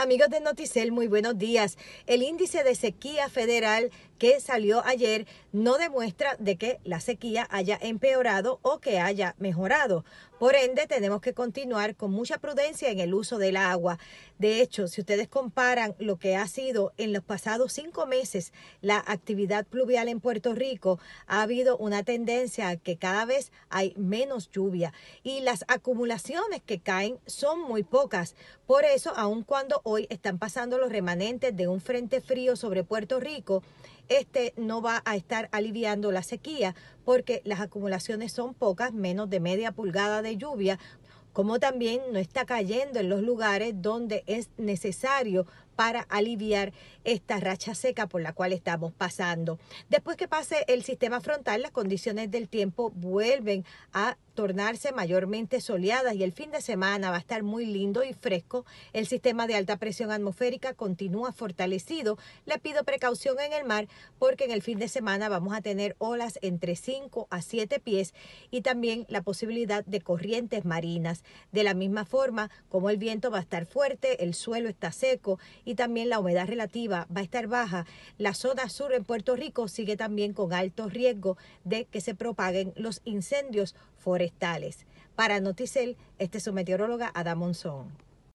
Amigos de Noticel, muy buenos días. El índice de sequía federal que salió ayer no demuestra de que la sequía haya empeorado o que haya mejorado. Por ende, tenemos que continuar con mucha prudencia en el uso del agua. De hecho, si ustedes comparan lo que ha sido en los pasados cinco meses la actividad pluvial en Puerto Rico, ha habido una tendencia a que cada vez hay menos lluvia y las acumulaciones que caen son muy pocas. Por eso, aun cuando hoy están pasando los remanentes de un frente frío sobre Puerto Rico, este no va a estar aliviando la sequía porque las acumulaciones son pocas, menos de media pulgada de lluvia, como también no está cayendo en los lugares donde es necesario para aliviar esta racha seca por la cual estamos pasando. Después que pase el sistema frontal, las condiciones del tiempo vuelven a tornarse mayormente soleadas y el fin de semana va a estar muy lindo y fresco. El sistema de alta presión atmosférica continúa fortalecido. Le pido precaución en el mar porque en el fin de semana vamos a tener olas entre 5 a 7 pies y también la posibilidad de corrientes marinas. De la misma forma, como el viento va a estar fuerte, el suelo está seco y también la humedad relativa va a estar baja. La zona sur en Puerto Rico sigue también con alto riesgo de que se propaguen los incendios forestales. Para Noticel, este es su meteoróloga Adam Monzón.